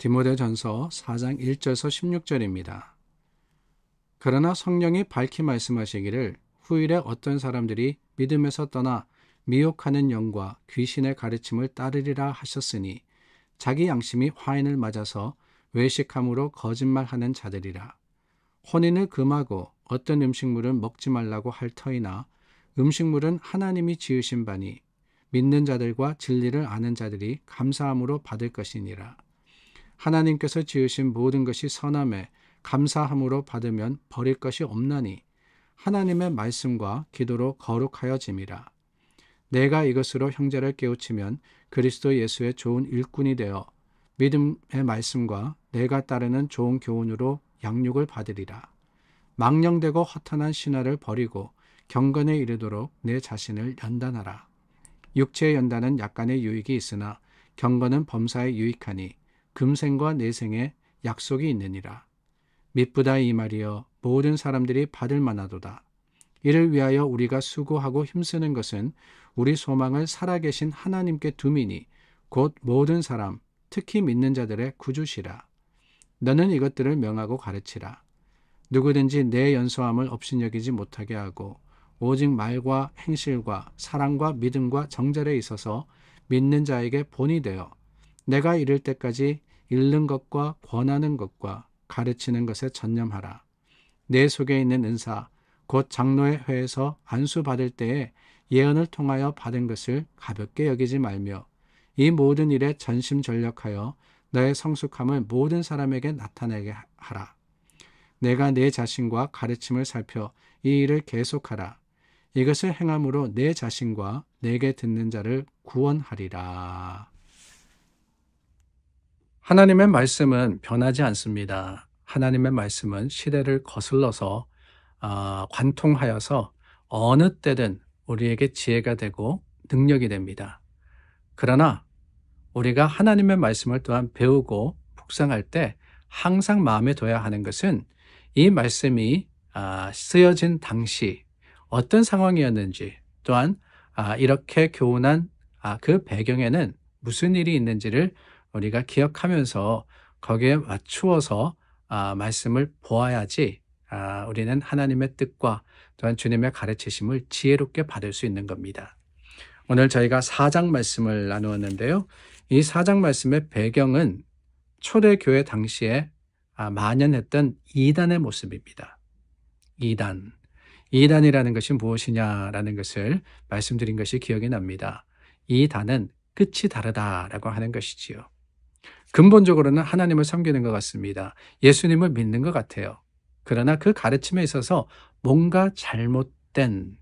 디모데전서 4장 1절에서 16절입니다. 그러나 성령이 밝히 말씀하시기를 후일에 어떤 사람들이 믿음에서 떠나 미혹하는 영과 귀신의 가르침을 따르리라 하셨으니 자기 양심이 화인을 맞아서 외식함으로 거짓말하는 자들이라 혼인을 금하고 어떤 음식물은 먹지 말라고 할 터이나 음식물은 하나님이 지으신 바니 믿는 자들과 진리를 아는 자들이 감사함으로 받을 것이니라. 하나님께서 지으신 모든 것이 선함에 감사함으로 받으면 버릴 것이 없나니 하나님의 말씀과 기도로 거룩하여짐이라. 내가 이것으로 형제를 깨우치면 그리스도 예수의 좋은 일꾼이 되어 믿음의 말씀과 내가 따르는 좋은 교훈으로 양육을 받으리라. 망령되고 허탄한 신화를 버리고 경건에 이르도록 내 자신을 연단하라. 육체의 연단은 약간의 유익이 있으나 경건은 범사에 유익하니 금생과 내생에 약속이 있느니라. 미쁘다 이 말이여 모든 사람들이 받을 만하도다. 이를 위하여 우리가 수고하고 힘쓰는 것은 우리 소망을 살아계신 하나님께 두미니 곧 모든 사람 특히 믿는 자들의 구주시라. 너는 이것들을 명하고 가르치라. 누구든지 내 연소함을 업신여기지 못하게 하고 오직 말과 행실과 사랑과 믿음과 정절에 있어서 믿는 자에게 본이 되어 내가 이를 때까지 읽는 것과 권하는 것과 가르치는 것에 전념하라. 내 속에 있는 은사, 곧 장로의 회에서 안수 받을 때에 예언을 통하여 받은 것을 가볍게 여기지 말며 이 모든 일에 전심 전력하여 너의 성숙함을 모든 사람에게 나타내게 하라. 내가 내 자신과 가르침을 살펴 이 일을 계속하라. 이것을 행함으로 내 자신과 내게 듣는 자를 구원하리라. 하나님의 말씀은 변하지 않습니다. 하나님의 말씀은 시대를 거슬러서 아, 관통하여서 어느 때든 우리에게 지혜가 되고 능력이 됩니다. 그러나 우리가 하나님의 말씀을 또한 배우고 묵상할 때 항상 마음에 둬야 하는 것은 이 말씀이 아, 쓰여진 당시 어떤 상황이었는지 또한 아, 이렇게 교훈한 그 배경에는 무슨 일이 있는지를 우리가 기억하면서 거기에 맞추어서 아, 말씀을 보아야지 아, 우리는 하나님의 뜻과 또한 주님의 가르치심을 지혜롭게 받을 수 있는 겁니다. 오늘 저희가 사장 말씀을 나누었는데요. 이 사장 말씀의 배경은 초대교회 당시에 아, 만연했던 이단의 모습입니다. 이단. 이단이라는 것이 무엇이냐라는 것을 말씀드린 것이 기억이 납니다. 이단은 끝이 다르다라고 하는 것이지요. 근본적으로는 하나님을 섬기는 것 같습니다. 예수님을 믿는 것 같아요. 그러나 그 가르침에 있어서 뭔가 잘못된,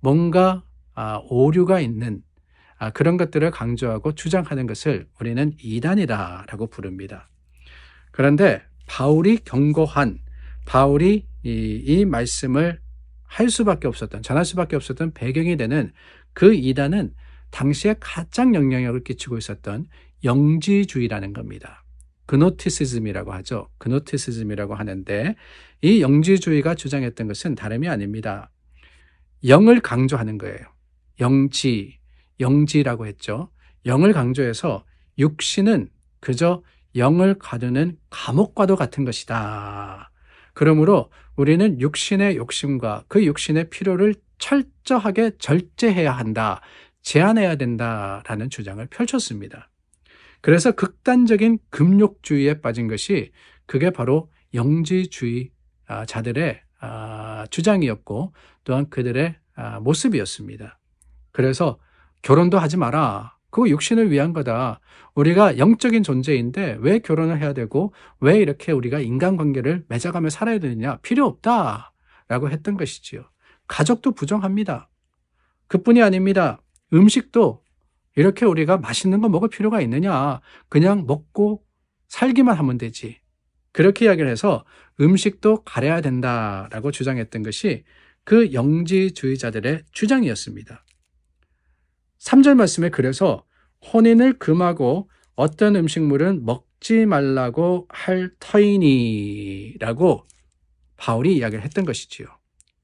뭔가 아, 오류가 있는 아, 그런 것들을 강조하고 주장하는 것을 우리는 이단이다라고 부릅니다. 그런데 바울이 경고한 바울이 이, 이, 말씀을 할 수밖에 없었던 전할 수밖에 없었던 배경이 되는 그 이단은 당시에 가장 영향력을 끼치고 있었던 영지주의라는 겁니다. 그노티시즘이라고 하죠. 그노티시즘이라고 하는데 이 영지주의가 주장했던 것은 다름이 아닙니다. 영을 강조하는 거예요. 영지, 영지라고 했죠. 영을 강조해서 육신은 그저 영을 가두는 감옥과도 같은 것이다. 그러므로 우리는 육신의 욕심과 그 육신의 필요를 철저하게 절제해야 한다. 제한해야 된다라는 주장을 펼쳤습니다. 그래서 극단적인 금욕주의에 빠진 것이 그게 바로 영지주의 아, 자들의 아, 주장이었고 또한 그들의 아, 모습이었습니다. 그래서 결혼도 하지 마라. 그거 육신을 위한 거다. 우리가 영적인 존재인데 왜 결혼을 해야 되고 왜 이렇게 우리가 인간관계를 맺어가며 살아야 되느냐? 필요 없다. 라고 했던 것이지요. 가족도 부정합니다. 그뿐이 아닙니다. 음식도 이렇게 우리가 맛있는 거 먹을 필요가 있느냐. 그냥 먹고 살기만 하면 되지. 그렇게 이야기를 해서 음식도 가려야 된다라고 주장했던 것이 그 영지주의자들의 주장이었습니다. 3절 말씀에 그래서 혼인을 금하고 어떤 음식물은 먹지 말라고 할 터이니라고 바울이 이야기를 했던 것이지요.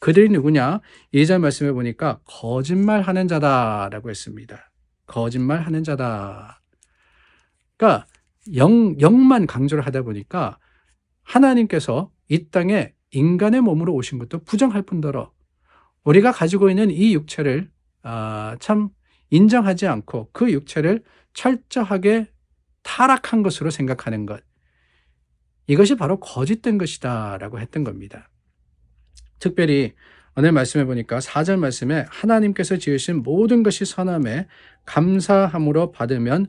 그들이 누구냐? 이 절 말씀해 보니까 거짓말하는 자다라고 했습니다. 거짓말하는 자다. 그러니까 영, 영만 강조를 하다 보니까 하나님께서 이 땅에 인간의 몸으로 오신 것도 부정할 뿐더러 우리가 가지고 있는 이 육체를 아, 참 인정하지 않고 그 육체를 철저하게 타락한 것으로 생각하는 것. 이것이 바로 거짓된 것이다 라고 했던 겁니다. 특별히 오늘 말씀해 보니까 4절 말씀에 하나님께서 지으신 모든 것이 선함에 감사함으로 받으면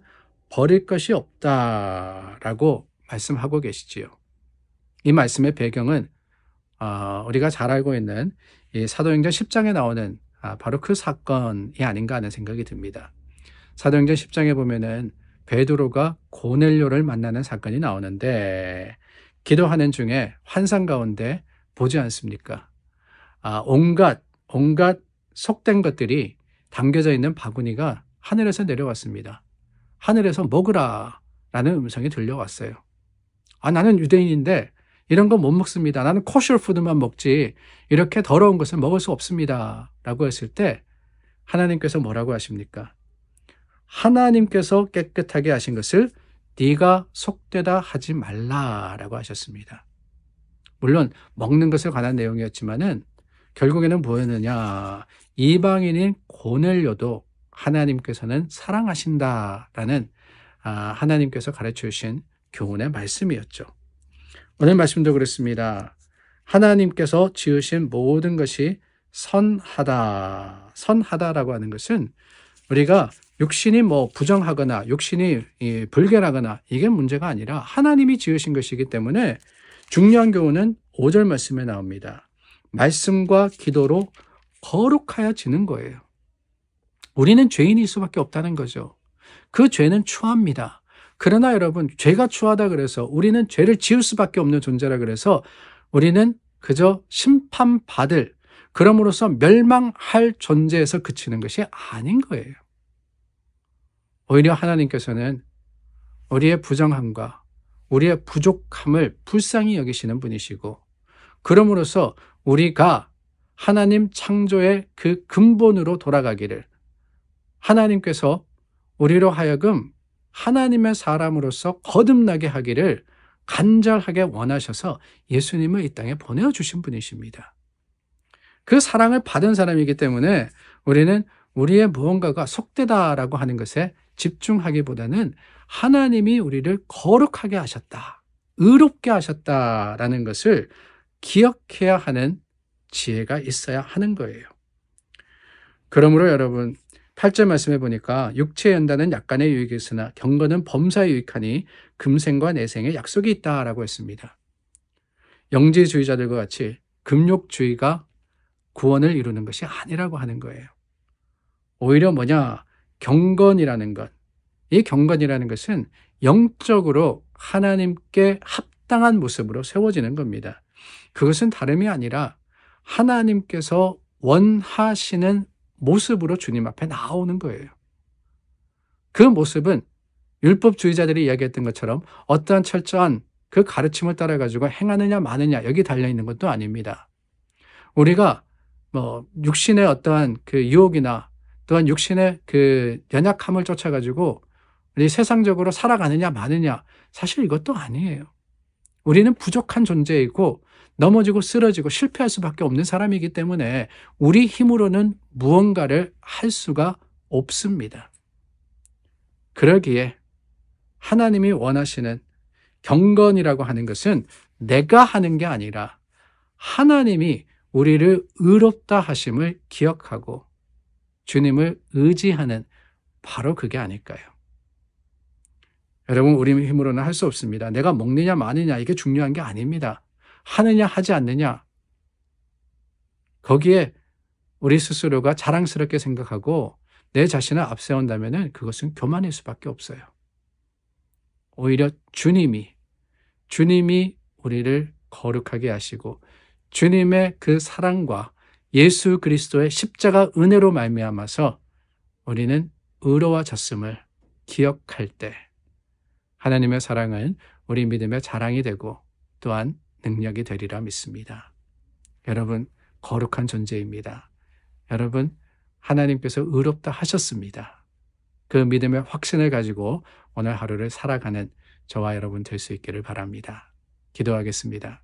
버릴 것이 없다라고 말씀하고 계시지요. 이 말씀의 배경은 어, 우리가 잘 알고 있는 사도행전 10장에 나오는 아, 바로 그 사건이 아닌가 하는 생각이 듭니다. 사도행전 10장에 보면은 베드로가 고넬료를 만나는 사건이 나오는데 기도하는 중에 환상 가운데 보지 않습니까? 아, 온갖 온갖 속된 것들이 담겨져 있는 바구니가 하늘에서 내려왔습니다. 하늘에서 먹으라 라는 음성이 들려왔어요. 아, 나는 유대인인데 이런 거 못 먹습니다. 나는 코셜 푸드만 먹지 이렇게 더러운 것을 먹을 수 없습니다. 라고 했을 때 하나님께서 뭐라고 하십니까? 하나님께서 깨끗하게 하신 것을 네가 속되다 하지 말라라고 하셨습니다. 물론 먹는 것에 관한 내용이었지만은 결국에는 뭐였느냐. 이방인인 고넬료도 하나님께서는 사랑하신다라는 아, 하나님께서 가르쳐 주신 교훈의 말씀이었죠. 오늘 말씀도 그렇습니다. 하나님께서 지으신 모든 것이 선하다. 선하다라고 하는 것은 우리가 육신이 뭐 부정하거나 육신이 불결하거나 이게 문제가 아니라 하나님이 지으신 것이기 때문에 중요한 교훈은 5절 말씀에 나옵니다. 말씀과 기도로 거룩하여 지는 거예요. 우리는 죄인일 수밖에 없다는 거죠. 그 죄는 추합니다. 그러나 여러분, 죄가 추하다 그래서 우리는 죄를 지을 수밖에 없는 존재라 그래서 우리는 그저 심판받을, 그럼으로써 멸망할 존재에서 그치는 것이 아닌 거예요. 오히려 하나님께서는 우리의 부정함과 우리의 부족함을 불쌍히 여기시는 분이시고, 그럼으로써 우리가 하나님 창조의 그 근본으로 돌아가기를 하나님께서 우리로 하여금 하나님의 사람으로서 거듭나게 하기를 간절하게 원하셔서 예수님을 이 땅에 보내주신 분이십니다. 그 사랑을 받은 사람이기 때문에 우리는 우리의 무언가가 속되다라고 하는 것에 집중하기보다는 하나님이 우리를 거룩하게 하셨다, 의롭게 하셨다라는 것을 기억해야 하는 지혜가 있어야 하는 거예요. 그러므로 여러분, 8절 말씀해 보니까 육체 연단은 약간의 유익이 있으나 경건은 범사에 유익하니 금생과 내생에 약속이 있다라고 했습니다. 영지주의자들과 같이 금욕주의가 구원을 이루는 것이 아니라고 하는 거예요. 오히려 뭐냐? 경건이라는 것. 이 경건이라는 것은 영적으로 하나님께 합당한 모습으로 세워지는 겁니다. 그것은 다름이 아니라 하나님께서 원하시는 모습으로 주님 앞에 나오는 거예요. 그 모습은 율법주의자들이 이야기했던 것처럼 어떠한 철저한 그 가르침을 따라가지고 행하느냐 마느냐 여기 달려있는 것도 아닙니다. 우리가 뭐 육신의 어떠한 그 유혹이나 또한 육신의 그 연약함을 쫓아가지고 우리 세상적으로 살아가느냐 마느냐 사실 이것도 아니에요. 우리는 부족한 존재이고 넘어지고 쓰러지고 실패할 수밖에 없는 사람이기 때문에 우리 힘으로는 무언가를 할 수가 없습니다. 그러기에 하나님이 원하시는 경건이라고 하는 것은 내가 하는 게 아니라 하나님이 우리를 의롭다 하심을 기억하고 주님을 의지하는 바로 그게 아닐까요? 여러분, 우리 힘으로는 할 수 없습니다. 내가 먹느냐, 마느냐, 이게 중요한 게 아닙니다. 하느냐 하지 않느냐 거기에 우리 스스로가 자랑스럽게 생각하고 내 자신을 앞세운다면 그것은 교만일 수밖에 없어요. 오히려 주님이 주님이 우리를 거룩하게 하시고 주님의 그 사랑과 예수 그리스도의 십자가 은혜로 말미암아서 우리는 의로워졌음을 기억할 때 하나님의 사랑은 우리 믿음의 자랑이 되고 또한 능력이 되리라 믿습니다. 여러분, 거룩한 존재입니다. 여러분, 하나님께서 의롭다 하셨습니다. 그 믿음의 확신을 가지고 오늘 하루를 살아가는 저와 여러분 될 수 있기를 바랍니다. 기도하겠습니다.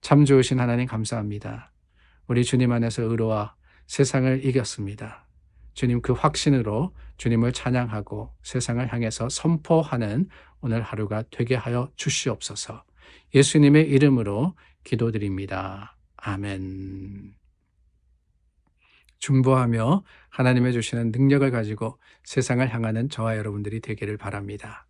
참 좋으신 하나님 감사합니다. 우리 주님 안에서 의로와 세상을 이겼습니다. 주님 그 확신으로 주님을 찬양하고 세상을 향해서 선포하는 오늘 하루가 되게 하여 주시옵소서. 예수님의 이름으로 기도드립니다. 아멘. 중보하며 하나님의 주시는 능력을 가지고 세상을 향하는 저와 여러분들이 되기를 바랍니다.